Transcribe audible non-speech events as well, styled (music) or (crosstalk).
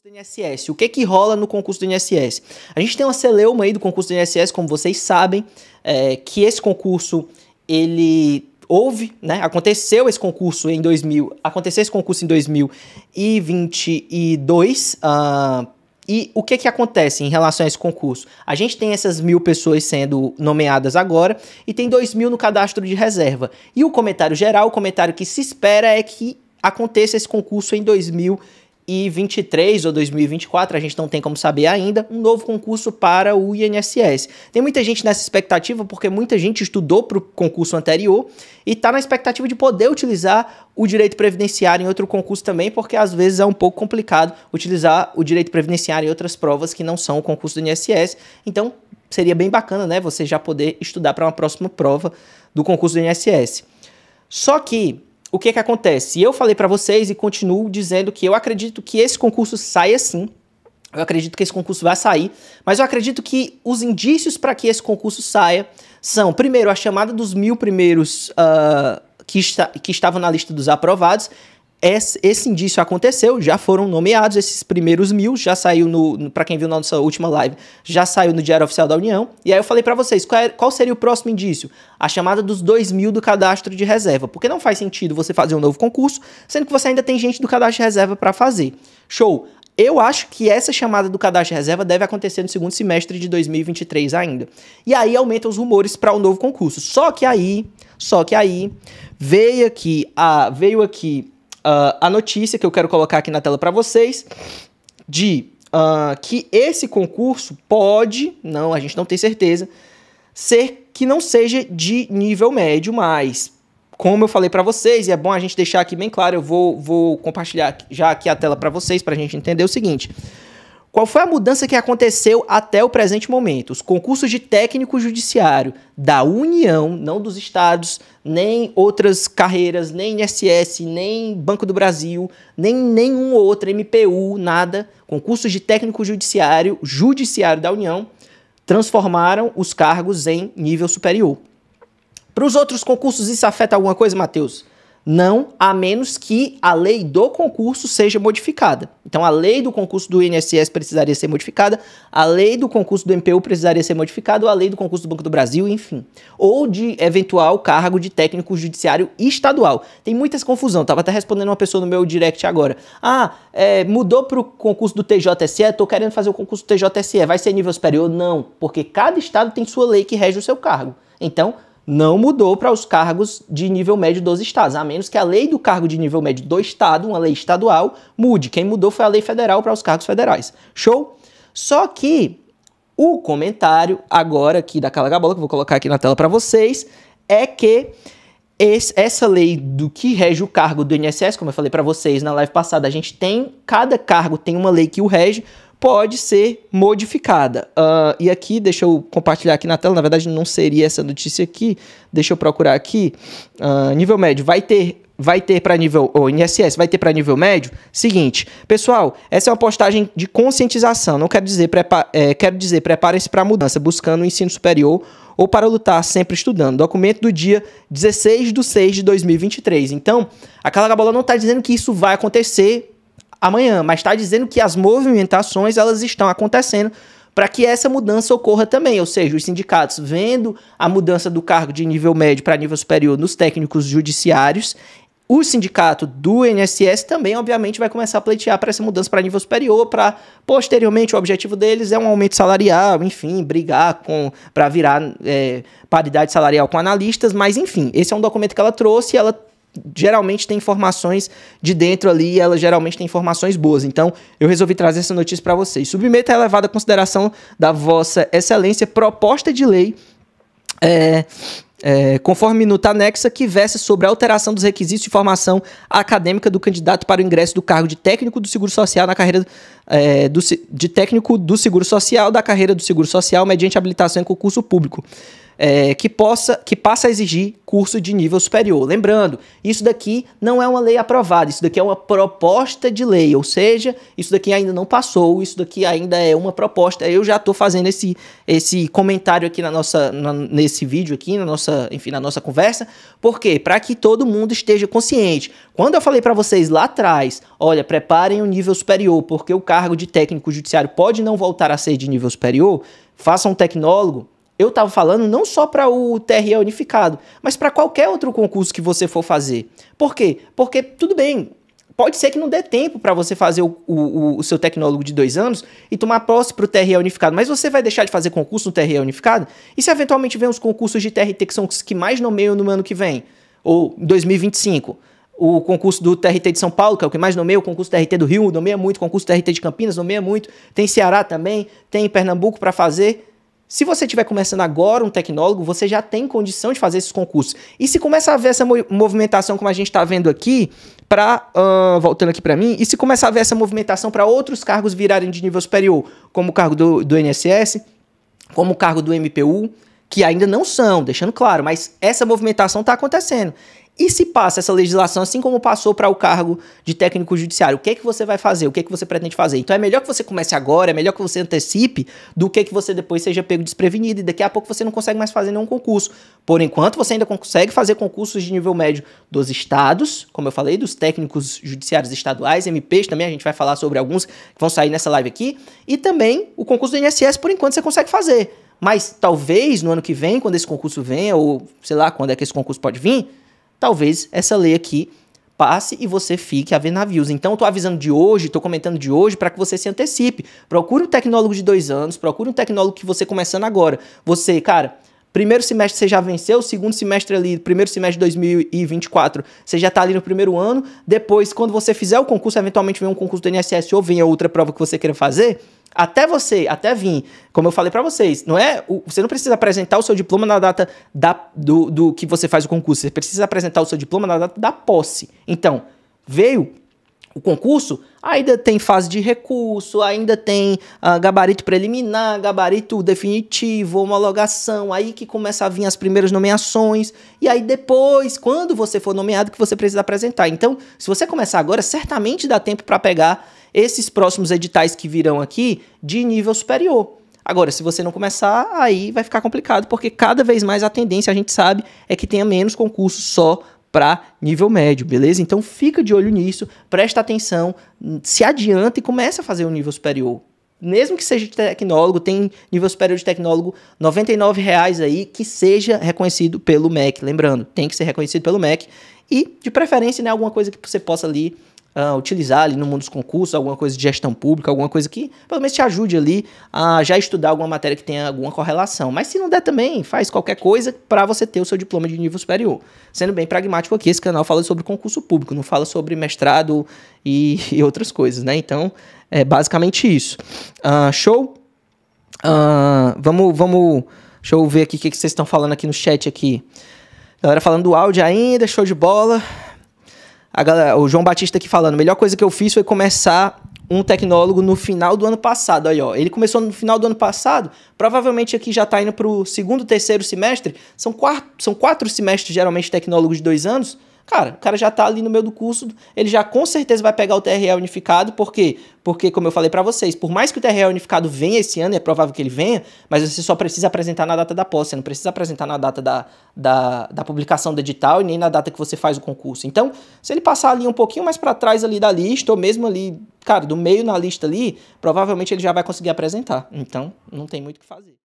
concurso do INSS. O que que rola no concurso do INSS? A gente tem uma celeuma aí do concurso do INSS, como vocês sabem, é, que esse concurso, ele houve, né? Aconteceu esse concurso em 2000, aconteceu esse concurso em 2022, uh, ah, e o que, que acontece em relação a esse concurso? A gente tem essas mil pessoas sendo nomeadas agora e tem dois mil no cadastro de reserva. E o comentário geral, o comentário que se espera é que aconteça esse concurso em 2022. 2023 ou 2024, a gente não tem como saber ainda, um novo concurso para o INSS. Tem muita gente nessa expectativa porque muita gente estudou para o concurso anterior e está na expectativa de poder utilizar o direito previdenciário em outro concurso também, porque às vezes é um pouco complicado utilizar o direito previdenciário em outras provas que não são o concurso do INSS. Então, seria bem bacana, né, você já poder estudar para uma próxima prova do concurso do INSS. Só que o que é que acontece? Eu falei para vocês e continuo dizendo que eu acredito que esse concurso saia sim. Eu acredito que esse concurso vai sair, mas eu acredito que os indícios para que esse concurso saia são, primeiro, a chamada dos mil primeiros uh, que, esta que estavam na lista dos aprovados, esse, esse, indício aconteceu, já foram nomeados esses primeiros mil, já saiu no, no para quem viu na nossa última live, já saiu no Diário Oficial da União. E aí eu falei para vocês qual, é, qual, seria o próximo indício? A chamada dos dois mil do cadastro de reserva, porque não faz sentido você fazer um novo concurso, sendo que você ainda tem gente do cadastro de reserva para fazer. Show. Eu acho que essa chamada do cadastro de reserva deve acontecer no segundo semestre de 2023 ainda. E aí aumentam os rumores para o um novo concurso. Só que aí, só que aí veio aqui a veio aqui uh, a notícia que eu quero colocar aqui na tela para vocês de uh, que esse concurso pode, não, a gente não tem certeza, ser que não seja de nível médio, mas como eu falei para vocês, e é bom a gente deixar aqui bem claro, eu vou, vou compartilhar já aqui a tela para vocês para a gente entender o seguinte. Qual foi a mudança que aconteceu até o presente momento? Os concursos de técnico judiciário da União, não dos estados, nem outras carreiras, nem INSS, nem Banco do Brasil, nem nenhum outro MPU, nada. Concursos de técnico judiciário, judiciário da União, transformaram os cargos em nível superior. Para os outros concursos, isso afeta alguma coisa, Matheus? Não, a menos que a lei do concurso seja modificada. Então, a lei do concurso do INSS precisaria ser modificada, a lei do concurso do MPU precisaria ser modificada, ou a lei do concurso do Banco do Brasil, enfim. Ou de eventual cargo de técnico judiciário estadual. Tem muitas confusão. Tava até respondendo uma pessoa no meu direct agora. Ah, é, mudou para o concurso do TJSE, estou querendo fazer o concurso do TJSE. Vai ser nível superior? Não, porque cada estado tem sua lei que rege o seu cargo. Então, não mudou para os cargos de nível médio dos estados, a menos que a lei do cargo de nível médio do estado, uma lei estadual, mude. Quem mudou foi a lei federal para os cargos federais. Show? Só que o comentário agora aqui da Carla Gabola, que eu vou colocar aqui na tela para vocês, é que esse, essa lei do que rege o cargo do INSS, como eu falei para vocês na live passada, a gente tem, cada cargo tem uma lei que o rege, pode ser modificada. Uh, e aqui, deixa eu compartilhar aqui na tela, na verdade não seria essa notícia aqui, deixa eu procurar aqui. Uh, nível médio, vai ter vai ter para nível ou INSS vai ter para nível médio seguinte pessoal essa é uma postagem de conscientização não quero dizer prepa, é, quero dizer prepare se para a mudança buscando o um ensino superior ou para lutar sempre estudando documento do dia 16 de 6 de 2023 então a Carla Gabola não está dizendo que isso vai acontecer amanhã, mas está dizendo que as movimentações elas estão acontecendo para que essa mudança ocorra também, ou seja, os sindicatos vendo a mudança do cargo de nível médio para nível superior nos técnicos judiciários, o sindicato do INSS também, obviamente, vai começar a pleitear para essa mudança para nível superior, para posteriormente o objetivo deles é um aumento salarial, enfim, brigar com para virar é, paridade salarial com analistas, mas enfim, esse é um documento que ela trouxe e ela geralmente tem informações de dentro ali e ela geralmente tem informações boas. Então, eu resolvi trazer essa notícia para vocês. Submeta a elevada consideração da vossa excelência proposta de lei é, é, conforme minuta anexa, que versa sobre a alteração dos requisitos de formação acadêmica do candidato para o ingresso do cargo de técnico do Seguro Social na carreira é, do, de técnico do Seguro Social da carreira do Seguro Social mediante habilitação em concurso público é, que possa que passa a exigir curso de nível superior. Lembrando, isso daqui não é uma lei aprovada, isso daqui é uma proposta de lei, ou seja, isso daqui ainda não passou, isso daqui ainda é uma proposta. Eu já estou fazendo esse, esse comentário aqui na nossa na, nesse vídeo aqui, na nossa, enfim, na nossa conversa, porque para que todo mundo esteja consciente. Quando eu falei para vocês lá atrás, olha, preparem o um nível superior, porque o cargo de técnico judiciário pode não voltar a ser de nível superior, faça um tecnólogo eu estava falando não só para o TRE unificado, mas para qualquer outro concurso que você for fazer. Por quê? Porque, tudo bem, pode ser que não dê tempo para você fazer o, o, o, seu tecnólogo de dois anos e tomar posse para o TRE unificado, mas você vai deixar de fazer concurso no TRE unificado? E se eventualmente vem os concursos de TRT que são os que mais nomeiam no ano que vem? Ou em 2025? o concurso do TRT de São Paulo, que é o que mais nomeia, o concurso do TRT do Rio nomeia muito, o concurso do TRT de Campinas nomeia muito, tem Ceará também, tem Pernambuco para fazer. Se você estiver começando agora um tecnólogo, você já tem condição de fazer esses concursos. E se começar a ver essa movimentação como a gente está vendo aqui, para uh, voltando aqui para mim, e se começar a ver essa movimentação para outros cargos virarem de nível superior, como o cargo do, do como o cargo do MPU, que ainda não são, deixando claro, mas essa movimentação está acontecendo. E se passa essa legislação, assim como passou para o cargo de técnico judiciário, o que é que você vai fazer? O que é que você pretende fazer? Então é melhor que você comece agora, é melhor que você antecipe, do que que você depois seja pego desprevenido e daqui a pouco você não consegue mais fazer nenhum concurso. Por enquanto, você ainda consegue fazer concursos de nível médio dos estados, como eu falei, dos técnicos judiciários estaduais, MPs também, a gente vai falar sobre alguns que vão sair nessa live aqui, e também o concurso do INSS, por enquanto, você consegue fazer. Mas talvez no ano que vem, quando esse concurso venha, ou sei lá quando é que esse concurso pode vir, talvez essa lei aqui passe e você fique a ver navios. Então, estou avisando de hoje, estou comentando de hoje para que você se antecipe. Procure um tecnólogo de dois anos, procure um tecnólogo que você começando agora. Você, cara, primeiro semestre você já venceu, segundo semestre ali, primeiro semestre de 2024, você já está ali no primeiro ano. Depois, quando você fizer o concurso, eventualmente vem um concurso do INSS ou vem outra prova que você queira fazer, até você, até vir, como eu falei para vocês, não é, você não precisa apresentar o seu diploma na data da, do, do que você faz o concurso, você precisa apresentar o seu diploma na data da posse. Então, veio, o concurso, ainda tem fase de recurso, ainda tem ah, gabarito preliminar, gabarito definitivo, homologação, aí que começa a vir as primeiras nomeações, e aí depois, quando você for nomeado, que você precisa apresentar. Então, se você começar agora, certamente dá tempo para pegar esses próximos editais que virão aqui de nível superior. Agora, se você não começar, aí vai ficar complicado, porque cada vez mais a tendência, a gente sabe, é que tenha menos concursos só para nível médio, beleza? Então fica de olho nisso, presta atenção, se adianta e começa a fazer o um nível superior. Mesmo que seja de tecnólogo, tem nível superior de tecnólogo, R$ reais aí, que seja reconhecido pelo MEC. Lembrando, tem que ser reconhecido pelo MEC. E, de preferência, né, alguma coisa que você possa ali uh, utilizar ali no mundo dos concursos, alguma coisa de gestão pública, alguma coisa que pelo menos te ajude ali a já estudar alguma matéria que tenha alguma correlação. Mas se não der também, faz qualquer coisa para você ter o seu diploma de nível superior. Sendo bem pragmático aqui, esse canal fala sobre concurso público, não fala sobre mestrado e, (laughs) e outras coisas, né? Então, é basicamente isso. Uh, show? Uh, vamos, vamos... Deixa eu ver aqui o que, que vocês estão falando aqui no chat aqui. Galera falando do áudio ainda, show de bola. Galera, o João Batista aqui falando, a melhor coisa que eu fiz foi começar um tecnólogo no final do ano passado. Aí, ó, ele começou no final do ano passado, provavelmente aqui já está indo para o segundo, terceiro semestre. São quatro, são quatro semestres, geralmente, tecnólogos de dois anos. Cara, o cara já está ali no meio do curso, ele já com certeza vai pegar o TRE unificado, por quê? Porque, como eu falei para vocês, por mais que o TRE unificado venha esse ano, é provável que ele venha, mas você só precisa apresentar na data da posse, você não precisa apresentar na data da, da, da publicação do edital e nem na data que você faz o concurso. Então, se ele passar ali um pouquinho mais para trás ali da lista, ou mesmo ali, cara, do meio na lista ali, provavelmente ele já vai conseguir apresentar. Então, não tem muito o que fazer.